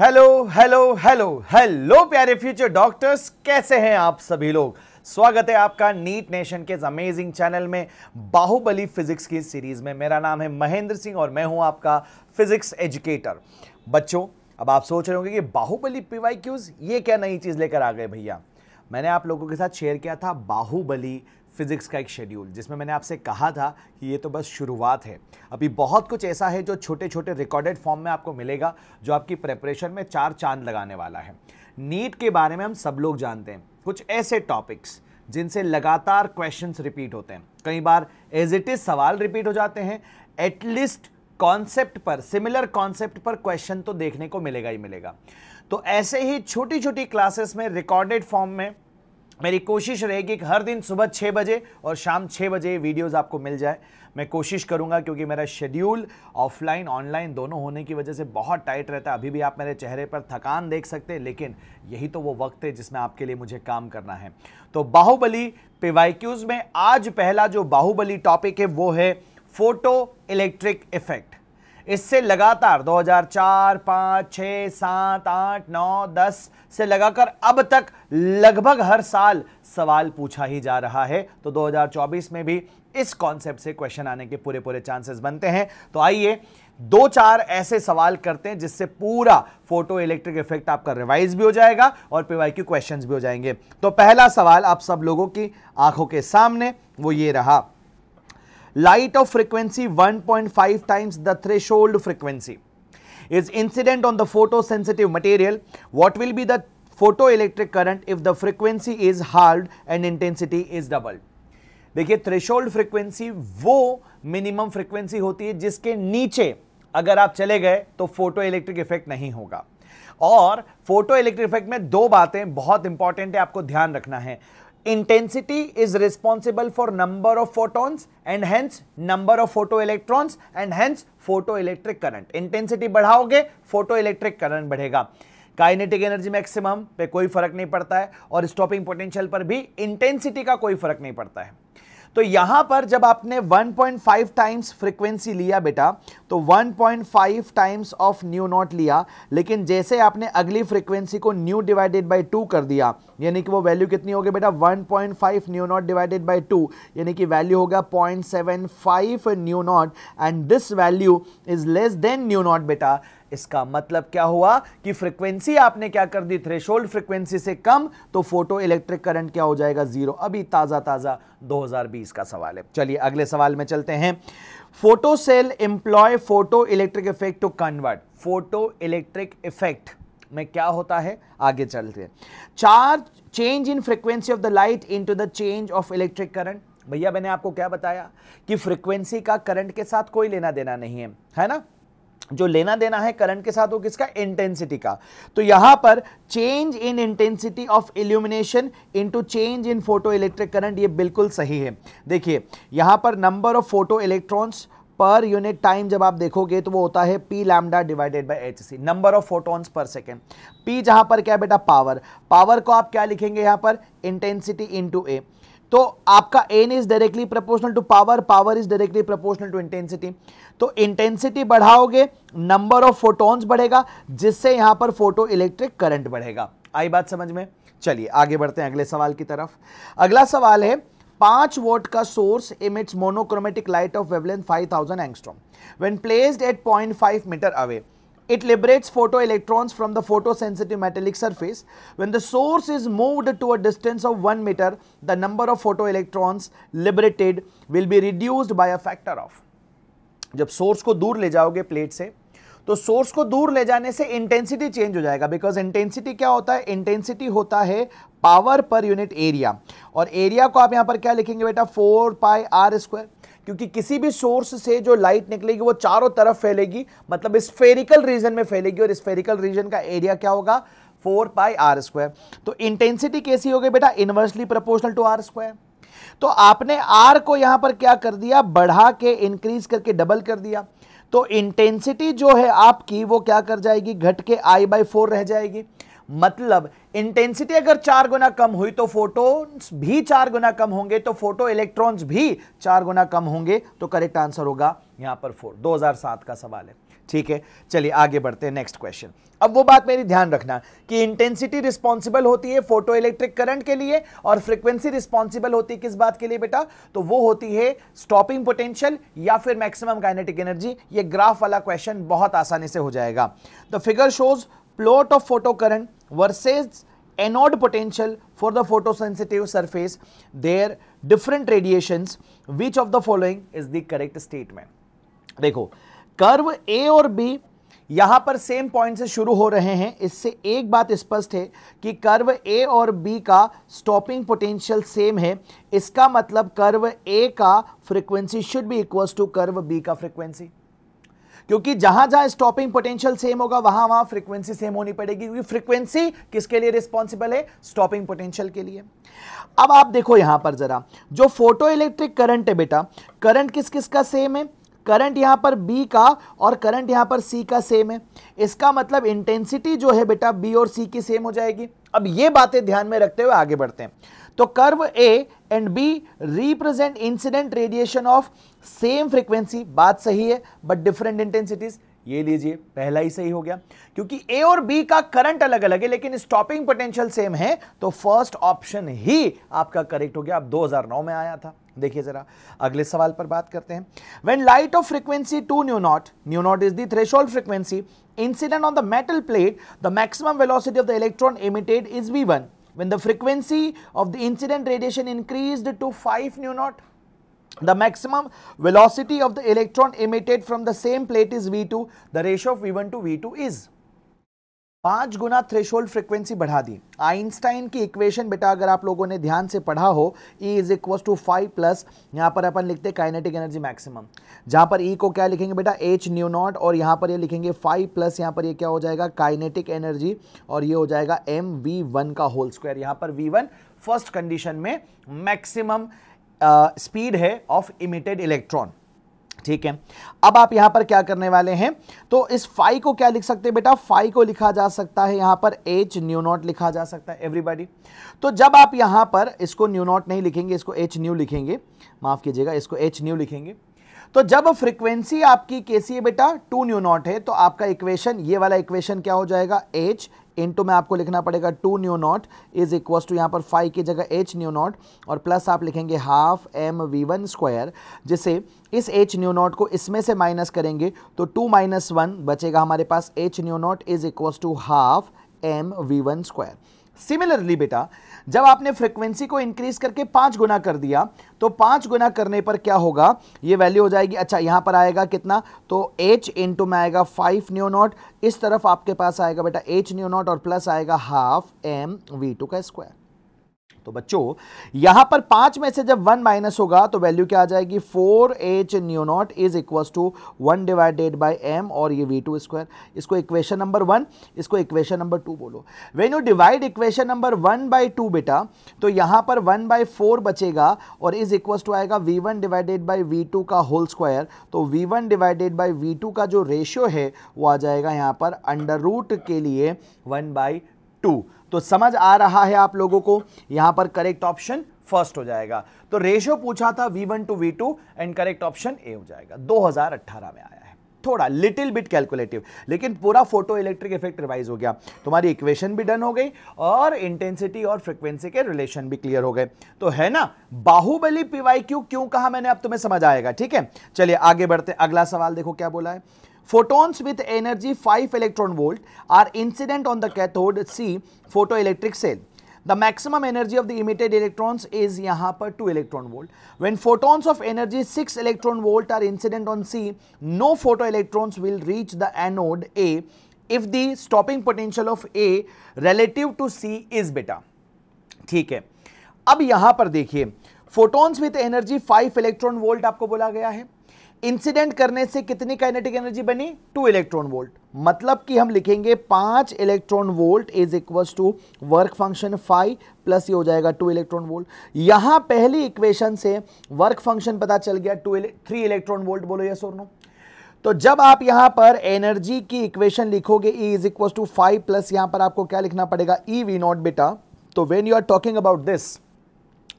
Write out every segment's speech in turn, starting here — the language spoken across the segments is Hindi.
हेलो हेलो हेलो हेलो प्यारे फ्यूचर डॉक्टर्स कैसे हैं आप सभी लोग स्वागत है आपका नीट नेशन के अमेजिंग चैनल में बाहुबली फिजिक्स की सीरीज में मेरा नाम है महेंद्र सिंह और मैं हूं आपका फिजिक्स एजुकेटर बच्चों अब आप सोच रहे होंगे कि बाहुबली पीवाई क्यूज ये क्या नई चीज़ लेकर आ गए भैया मैंने आप लोगों के साथ शेयर किया था बाहुबली फिज़िक्स का एक शेड्यूल जिसमें मैंने आपसे कहा था कि ये तो बस शुरुआत है अभी बहुत कुछ ऐसा है जो छोटे छोटे रिकॉर्डेड फॉर्म में आपको मिलेगा जो आपकी प्रेपरेशन में चार चांद लगाने वाला है नीट के बारे में हम सब लोग जानते हैं कुछ ऐसे टॉपिक्स जिनसे लगातार क्वेश्चंस रिपीट होते हैं कई बार एज इट इज़ सवाल रिपीट हो जाते हैं एटलीस्ट कॉन्सेप्ट पर सिमिलर कॉन्सेप्ट पर क्वेश्चन तो देखने को मिलेगा ही मिलेगा तो ऐसे ही छोटी छोटी क्लासेस में रिकॉर्डेड फॉर्म में मेरी कोशिश रहेगी कि हर दिन सुबह छः बजे और शाम छः बजे वीडियोस आपको मिल जाए मैं कोशिश करूंगा क्योंकि मेरा शेड्यूल ऑफलाइन ऑनलाइन दोनों होने की वजह से बहुत टाइट रहता है अभी भी आप मेरे चेहरे पर थकान देख सकते हैं लेकिन यही तो वो वक्त है जिसमें आपके लिए मुझे काम करना है तो बाहुबली पिवाइक्यूज़ में आज पहला जो बाहुबली टॉपिक है वो है फोटो इलेक्ट्रिक इफेक्ट इससे लगातार 2004, 5, 6, 7, 8, 9, 10 से लगाकर अब तक लगभग हर साल सवाल पूछा ही जा रहा है तो 2024 में भी इस कॉन्सेप्ट से क्वेश्चन आने के पूरे पूरे चांसेस बनते हैं तो आइए दो चार ऐसे सवाल करते हैं जिससे पूरा फोटो इलेक्ट्रिक इफेक्ट आपका रिवाइज भी हो जाएगा और पीवाई क्यू क्वेश्चन भी हो जाएंगे तो पहला सवाल आप सब लोगों की आंखों के सामने वो ये रहा light of frequency 1.5 times the threshold frequency is incident on the photosensitive material, what will be the photoelectric current if the frequency is halved and intensity is doubled? देखिए थ्रेशोल्ड फ्रीक्वेंसी वो मिनिमम फ्रीक्वेंसी होती है जिसके नीचे अगर आप चले गए तो फोटो इलेक्ट्रिक इफेक्ट नहीं होगा और फोटो इलेक्ट्रिक इफेक्ट में दो बातें बहुत इंपॉर्टेंट है आपको ध्यान रखना है intensity is responsible for number of photons and hence number of photoelectrons and hence photoelectric current intensity badhaoge photoelectric current badhega kinetic energy maximum पे कोई फर्क नहीं पड़ता है और स्टॉपिंग पोटेंशियल पर भी इंटेंसिटी का कोई फर्क नहीं पड़ता है तो यहां पर जब आपने 1.5 टाइम्स फ्रीक्वेंसी लिया बेटा तो 1.5 टाइम्स ऑफ न्यू नॉट लिया लेकिन जैसे आपने अगली फ्रीक्वेंसी को न्यू डिवाइडेड बाई टू कर दिया यानी कि वो वैल्यू कितनी होगी बेटा 1.5 nu naught divided by two यानी कि वैल्यू होगा 0.75 nu naught and this value is less than nu naught बेटा इसका मतलब क्या हुआ कि फ्रीक्वेंसी आपने क्या कर दी थ्रेशोल्ड फ्रीक्वेंसी से कम तो फोटो इलेक्ट्रिक करंट क्या हो जाएगा जीरो अभी ताज़ा ताज़ा 2020 का सवाल है चलिए अगले सवाल में चलते हैं photocell employ photoelectric effect to convert photoelectric effect में क्या होता है आगे चलते हैं charge change in frequency of the light into the change of electric current भैया मैंने आपको क्या बताया कि फ्रीक्वेंसी का करंट के साथ कोई लेना देना नहीं है है ना जो लेना देना है करंट के साथ वो किसका इंटेंसिटी का तो यहां पर change in intensity of illumination into change in photoelectric current ये बिल्कुल सही है देखिए यहां पर number of photoelectrons per unit time जब आप देखोगे तो वो होता है P lambda divided by h c number of photons per second P जहाँ पर क्या बेटा पावर पावर को आप क्या लिखेंगे यहाँ पर इंटेंसिटी इंटू ए तो आपका n is directly proportional to power power is directly proportional to intensity तो इंटेंसिटी बढ़ाओगे नंबर ऑफ फोटोन्स बढ़ेगा जिससे यहां पर फोटो इलेक्ट्रिक करंट बढ़ेगा आई बात समझ में चलिए आगे बढ़ते हैं अगले सवाल की तरफ अगला सवाल है पांच वोट का source emits monochromatic light of wavelength thousand angstrom when placed at five metre away It liberates photoelectrons from the photosensitive metallic surface. When the source is moved to a distance of 1 meter, the number of photoelectrons liberated will be reduced by a factor of. jab source ko dur le jaoge plate se तो सोर्स को दूर ले जाने से इंटेंसिटी चेंज हो जाएगा बिकॉज इंटेंसिटी क्या होता है इंटेंसिटी होता है पावर पर यूनिट एरिया और एरिया को आप यहां पर क्या लिखेंगे बेटा फोर पाई आर स्क्वायर क्योंकि किसी भी सोर्स से जो लाइट निकलेगी वो चारों तरफ फैलेगी मतलब स्फेरिकल रीजन में फैलेगी और स्फेरिकल रीजन का एरिया क्या होगा फोर पाई आर स्क्वायर तो इंटेंसिटी कैसी होगी बेटा inversely proportional to r square तो आपने आर को यहां पर क्या कर दिया बढ़ा के इंक्रीज करके डबल कर दिया तो इंटेंसिटी जो है आपकी वो क्या कर जाएगी घट के आई बाई फोर रह जाएगी मतलब इंटेंसिटी अगर चार गुना कम हुई तो फोटोन्स भी चार गुना कम होंगे तो फोटो इलेक्ट्रॉन्स भी चार गुना कम होंगे तो करेक्ट आंसर होगा यहां पर फोर 2007 का सवाल है ठीक है चलिए आगे बढ़ते हैं नेक्स्ट क्वेश्चन अब वो बात मेरी ध्यान रखना कि इंटेंसिटी रिस्पॉन्सिबल होती है फोटो इलेक्ट्रिक करंट के लिए और फ्रिक्वेंसी रिस्पॉन्सिबल होती है किस बात के लिए बेटा तो वो होती है स्टॉपिंग पोटेंशियल या फिर मैक्सिमम काइनेटिक एनर्जी ये ग्राफ वाला क्वेश्चन बहुत आसानी से हो जाएगा the figure shows plot of photocurrent versus anode potential for the photosensitive surface their different radiations which of the following is the correct statement देखो कर्व ए और बी यहां पर सेम पॉइंट से शुरू हो रहे हैं इससे एक बात स्पष्ट है कि कर्व ए और बी का स्टॉपिंग पोटेंशियल सेम है इसका मतलब कर्व ए का frequency should be equals to curve B का फ्रीक्वेंसी क्योंकि जहां जहां स्टॉपिंग पोटेंशियल सेम होगा वहां वहां फ्रीक्वेंसी सेम होनी पड़ेगी क्योंकि फ्रीक्वेंसी किसके लिए रिस्पॉन्सिबल है स्टॉपिंग पोटेंशियल के लिए अब आप देखो यहां पर जरा जो फोटो इलेक्ट्रिक करंट है बेटा करंट किस किस का सेम है करंट यहां पर बी का और करंट यहां पर सी का सेम है इसका मतलब इंटेंसिटी जो है बेटा बी और सी की सेम हो जाएगी अब ये बातें ध्यान में रखते हुए आगे बढ़ते हैं तो curve A and B represent incident radiation of same frequency बात सही है बट डिफरेंट इंटेंसिटीज ये लीजिए पहला ही सही हो गया क्योंकि ए और बी का करंट अलग अलग है लेकिन स्टॉपिंग पोटेंशियल सेम है तो फर्स्ट ऑप्शन ही आपका करेक्ट हो गया आप 2009 में आया था देखिए जरा अगले सवाल पर बात करते हैं when light of frequency two nu naught nu naught is the threshold frequency incident on the metal plate the maximum velocity of the electron emitted is v one when the frequency of the incident radiation increased to 5 nu naught, the maximum velocity of the electron emitted from the same plate is V2, the ratio of V1 to V2 is पांच गुना थ्रेशोल्ड फ्रीक्वेंसी बढ़ा दी आइंस्टाइन की इक्वेशन बेटा अगर आप लोगों ने ध्यान से पढ़ा हो E is equal to five plus यहाँ पर अपन लिखते हैं काइनेटिक एनर्जी मैक्सिमम जहाँ पर E को क्या लिखेंगे बेटा H न्यू नॉट और यहाँ पर ये यह लिखेंगे फाइव प्लस यहाँ पर ये यह क्या हो जाएगा काइनेटिक एनर्जी और ये हो जाएगा एम वी वन का होल स्क्वायर यहाँ पर वी वन फर्स्ट कंडीशन में मैक्सिमम स्पीड है ऑफ इमिटेड इलेक्ट्रॉन ठीक है अब आप यहां पर क्या करने वाले हैं तो इस फाई को क्या लिख सकते हैं बेटा फाई को लिखा जा सकता है यहां पर एच न्यू नॉट लिखा जा सकता है एवरीबॉडी तो जब आप यहां पर इसको न्यू नॉट नहीं लिखेंगे इसको एच न्यू लिखेंगे माफ़ कीजिएगा इसको एच न्यू लिखेंगे तो जब फ्रीक्वेंसी आपकी कैसी है बेटा टू न्यू नॉट है तो आपका इक्वेशन ये वाला इक्वेशन क्या हो जाएगा एच इनटू में आपको लिखना पड़ेगा two nu naught is equal to यहाँ पर फाइव की जगह एच न्यू नॉट और प्लस आप लिखेंगे half m v one square जिसे इस एच न्यू नॉट को इसमें से माइनस करेंगे तो टू माइनस वन बचेगा हमारे पास h nu naught is equal to half m v one square similarly बेटा जब आपने फ्रिक्वेंसी को इंक्रीज करके पांच गुना कर दिया तो पांच गुना करने पर क्या होगा ये वैल्यू हो जाएगी अच्छा यहां पर आएगा कितना तो एच इंटू में आएगा फाइव न्यू नॉट इस तरफ आपके पास आएगा बेटा एच न्यू नॉट और प्लस आएगा हाफ एम वी टू का स्क्वायर तो बच्चों यहां पर पांच में से जब वन माइनस होगा तो वैल्यू क्या आ जाएगी four h nu naught is equal to one divided by m और ये वी टू स्क्वायर इसको इक्वेशन नंबर वन इसको इक्वेशन नंबर टू बोलो when you divide equation number one by two बेटा तो यहां पर वन बाई फोर बचेगा और इज इक्व टू आएगा v one divided by v two का होल स्क्वायर तो v one divided by v two का जो रेशियो है वो आ जाएगा यहां पर अंडर रूट के लिए वन बाई टू तो समझ आ रहा है आप लोगों को यहां पर करेक्ट ऑप्शन फर्स्ट हो जाएगा तो रेशियो पूछा था v one to v two and correct option A हो जाएगा 2018 में आया है थोड़ा लिटिल बिट कैलकुलेटिव लेकिन पूरा फोटो इलेक्ट्रिक इफेक्ट रिवाइज हो गया तुम्हारी इक्वेशन भी डन हो गई और इंटेंसिटी और फ्रिक्वेंसी के रिलेशन भी क्लियर हो गए तो है ना बाहुबली पीवाई क्यू क्यों कहा मैंने अब तुम्हें समझ आएगा ठीक है चलिए आगे बढ़ते अगला सवाल देखो क्या बोला है Photons with energy 5 electron volt are incident on the cathode C photoelectric cell. The maximum energy of the emitted electrons is यहाँ पर 2 electron volt. When photons of energy 6 electron volt are incident on C, no photoelectrons will reach the anode A if the stopping potential of A relative to C is beta. ठीक है अब यहाँ पर देखिए photons with energy 5 electron volt आपको बोला गया है इंसिडेंट करने से कितनी काइनेटिक एनर्जी बनी टू इलेक्ट्रॉन वोल्ट मतलब कि हम लिखेंगे पांच electron volt is equal to work function five plus ये हो जाएगा टू इलेक्ट्रॉन वोल्ट यहां पहली इक्वेशन से वर्क फंक्शन पता चल गया टू थ्री इलेक्ट्रॉन वोल्ट बोलो यस सोनो तो जब आप यहां पर एनर्जी की इक्वेशन लिखोगे E is equal to five plus यहां पर आपको क्या लिखना पड़ेगा ई वी नॉट बेटा तो when you are talking about this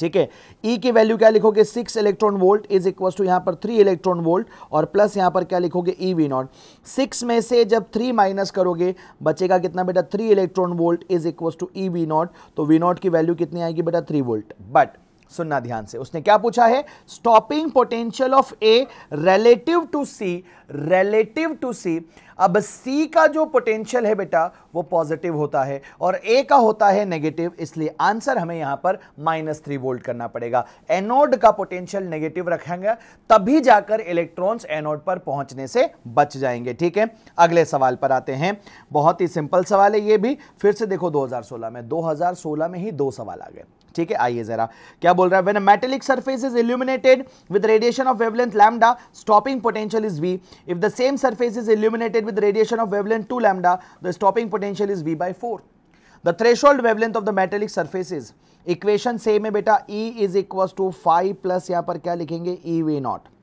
ठीक है ई e की वैल्यू क्या लिखोगे six electron volt is equal to यहां पर थ्री इलेक्ट्रॉन वोल्ट और प्लस यहां पर क्या लिखोगे ई वी नॉट सिक्स में से जब थ्री माइनस करोगे बचेगा कितना बेटा three electron volt is equal to E v naught तो वी नॉट की वैल्यू कितनी आएगी बेटा थ्री वोल्ट बट सुनना ध्यान से उसने क्या पूछा है stopping potential of A relative to C relative to C अब सी का जो पोटेंशियल है बेटा वो पॉजिटिव होता है और ए का होता है नेगेटिव इसलिए आंसर हमें यहां पर माइनस थ्री वोल्ट करना पड़ेगा एनोड का पोटेंशियल नेगेटिव रखेंगे तभी जाकर इलेक्ट्रॉन्स एनोड पर पहुंचने से बच जाएंगे ठीक है अगले सवाल पर आते हैं बहुत ही सिंपल सवाल है ये भी फिर से देखो दो में दो में ही दो सवाल आ गए ठीक है आइए ज़रा क्या क्या बोल रहा है when a metallic surface is illuminated with radiation of wavelength lambda stopping potential is v if the same surface is illuminated with radiation of wavelength 2 lambda the stopping potential is v by 4 the threshold wavelength of the metallic surfaces equation same है बेटा E is equal to five plus यहां पर क्या लिखेंगे ई वी नॉट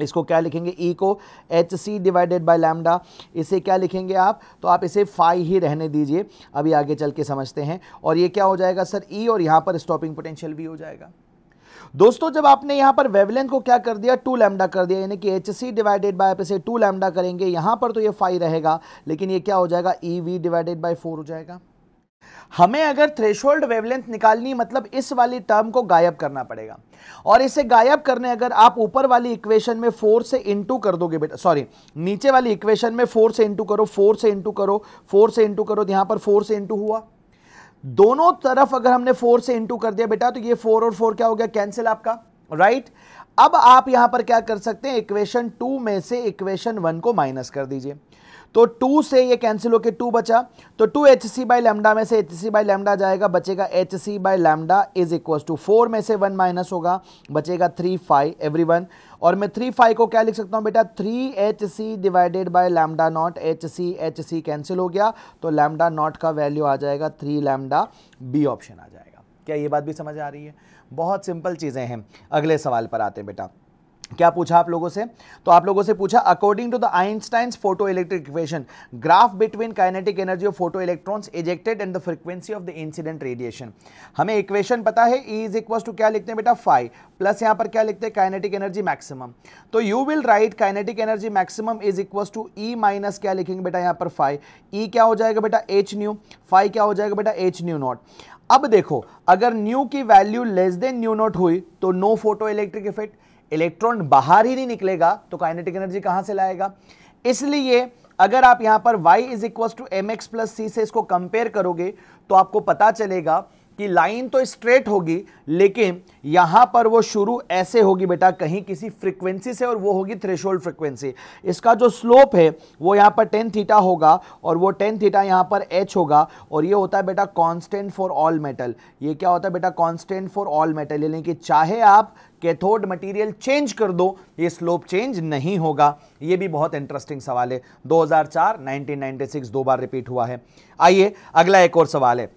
इसको क्या लिखेंगे ई e को h c divided by lambda इसे क्या लिखेंगे आप तो आप इसे फाई ही रहने दीजिए अभी आगे चल के समझते हैं और ये क्या हो जाएगा सर ई e और यहाँ पर स्टॉपिंग पोटेंशियल भी हो जाएगा दोस्तों जब आपने यहाँ पर वेवलेंथ को क्या कर दिया टू लैमडा कर दिया यानी कि एच सी डिवाइडेड बाय आप इसे टू लैमडा करेंगे यहां पर तो ये फाइव रहेगा लेकिन ये क्या हो जाएगा E v divided by four हो जाएगा हमें अगर थ्रेशोल्ड वेवलेंथ निकालनी मतलब इस वाली टर्म को गायब करना पड़ेगा और इसे गायब करने अगर आप ऊपर वाली इक्वेशन में फोर से इंटू कर दोगे बेटा सॉरी नीचे वाली इक्वेशन में फोर से इंटू करो फोर से इंटू करो फोर से इंटू करो यहां पर फोर से इंटू हुआ दोनों तरफ अगर हमने फोर से इंटू कर दिया बेटा तो ये फोर और फोर क्या हो गया कैंसिल आपका राइट right? अब आप यहां पर क्या कर सकते हैं इक्वेशन टू में से इक्वेशन वन को माइनस कर दीजिए तो टू से ये कैंसिल होकर टू बचा तो two h c by lambda में से एच सी बाई लैमडा जाएगा बचेगा h c by lambda is equal to four में से वन माइनस होगा बचेगा थ्री फाइव एवरी वन और मैं थ्री फाइव को क्या लिख सकता हूँ बेटा three h c divided by lambda naught h c h c cancel हो गया तो लैमडा नॉट का वैल्यू आ जाएगा थ्री लैमडा बी ऑप्शन आ जाएगा क्या ये बात भी समझ आ रही है बहुत सिंपल चीज़ें हैं अगले सवाल पर आते हैं बेटा क्या पूछा आप लोगों से तो आप लोगों से पूछा according to the Einstein's photoelectric equation graph between kinetic energy of photoelectrons ejected and the frequency of the incident radiation हमें इक्वेशन पता है ई इज इक्वल टू क्या लिखते हैं बेटा फाइव प्लस यहां पर क्या लिखते हैं काइनेटिक एनर्जी मैक्सिमम तो you will write kinetic energy maximum is equal to E minus क्या लिखेंगे बेटा यहां पर फाइव ई e क्या हो जाएगा बेटा एच न्यू फाइव क्या हो जाएगा बेटा एच न्यू नॉट अब देखो अगर न्यू की value less than nu naught हुई तो no photoelectric effect electron बाहर ही नहीं निकलेगा तो काइनेटिक एनर्जी कहां से लाएगा इसलिए अगर आप यहां पर y is equal to m x plus c से इसको कंपेयर करोगे तो आपको पता चलेगा कि लाइन तो स्ट्रेट होगी लेकिन यहाँ पर वो शुरू ऐसे होगी बेटा कहीं किसी फ्रीक्वेंसी से और वो होगी थ्रेशोल्ड फ्रीक्वेंसी इसका जो स्लोप है वो यहाँ पर टेन थीटा होगा और वो टेन थीटा यहाँ पर एच होगा और ये होता है बेटा कांस्टेंट फॉर ऑल मेटल ये क्या होता है बेटा कांस्टेंट फॉर ऑल मेटल यानी कि चाहे आप कैथोड मटीरियल चेंज कर दो ये स्लोप चेंज नहीं होगा ये भी बहुत इंटरेस्टिंग सवाल है 2004 1996 दो बार रिपीट हुआ है आइए अगला एक और सवाल है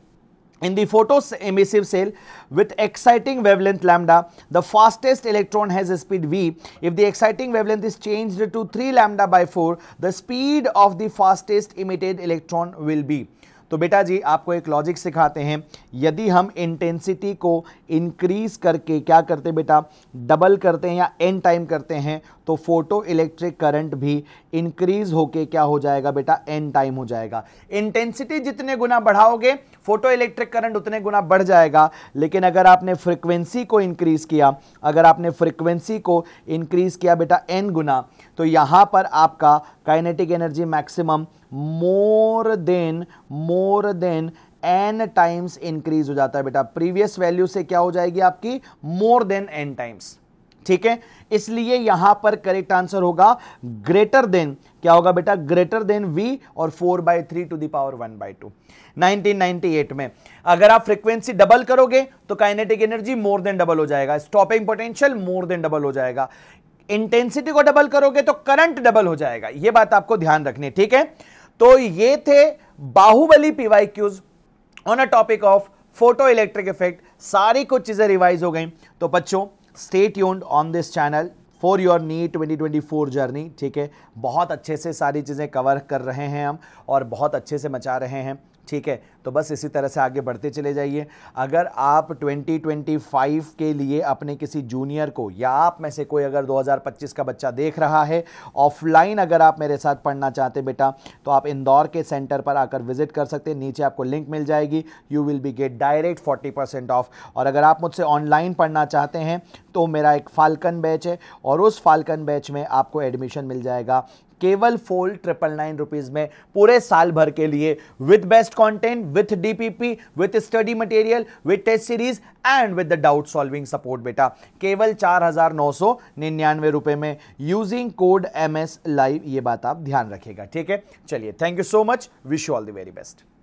In the photoemissive cell with exciting wavelength lambda, the fastest electron has a speed v. If the exciting wavelength is changed to 3 lambda by 4, the speed of the fastest emitted electron will be. तो बेटा जी आपको एक लॉजिक सिखाते हैं यदि हम इंटेंसिटी को इंक्रीज करके क्या करते बेटा डबल करते हैं या एन टाइम करते हैं तो फोटो इलेक्ट्रिक करंट भी इंक्रीज होके क्या हो जाएगा बेटा एन टाइम हो जाएगा इंटेंसिटी जितने गुना बढ़ाओगे फोटो इलेक्ट्रिक करंट उतने गुना बढ़ जाएगा लेकिन अगर आपने फ्रिक्वेंसी को इंक्रीज किया अगर आपने फ्रिक्वेंसी को इंक्रीज किया बेटा एन गुना तो यहाँ पर आपका kinetic energy maximum more than more than n times increase हो जाता है बेटा प्रीवियस वैल्यू से क्या हो जाएगी आपकी मोर देन एन टाइम्स ठीक है इसलिए यहां पर करेक्ट आंसर होगा ग्रेटर देन क्या होगा बेटा ग्रेटर देन वी और four by three to the power one by two nineteen में अगर आप फ्रीक्वेंसी डबल करोगे तो kinetic energy more than double हो जाएगा stopping potential more than double हो जाएगा इंटेंसिटी को डबल करोगे तो करंट डबल हो जाएगा यह बात आपको ध्यान रखनी ठीक है तो ये थे Bahubali PY Qs on a topic of photoelectric effect सारी कुछ चीज़ें रिवाइज हो गई तो बच्चों stay tuned on this channel for your NEET 2024 journey ठीक है बहुत अच्छे से सारी चीज़ें कवर कर रहे हैं हम और बहुत अच्छे से मचा रहे हैं ठीक है तो बस इसी तरह से आगे बढ़ते चले जाइए अगर आप 2025 के लिए अपने किसी जूनियर को या आप में से कोई अगर 2025 का बच्चा देख रहा है ऑफलाइन अगर आप मेरे साथ पढ़ना चाहते बेटा तो आप इंदौर के सेंटर पर आकर विजिट कर सकते हैं नीचे आपको लिंक मिल जाएगी you will be get direct 40% off और अगर आप मुझसे ऑनलाइन पढ़ना चाहते हैं तो मेरा एक फाल्कन बैच है और उस फाल्कन बैच में आपको एडमिशन मिल जाएगा केवल फोल ट्रिपल नाइन रुपीज़ में पूरे साल भर के लिए with best content with DPP with study material with test series and with the doubt solving support बेटा केवल चार हज़ार नौ सौ निन्यानवे रुपए में using code M S live ये बात आप ध्यान रखेगा ठीक है चलिए thank you so much wish you all the very best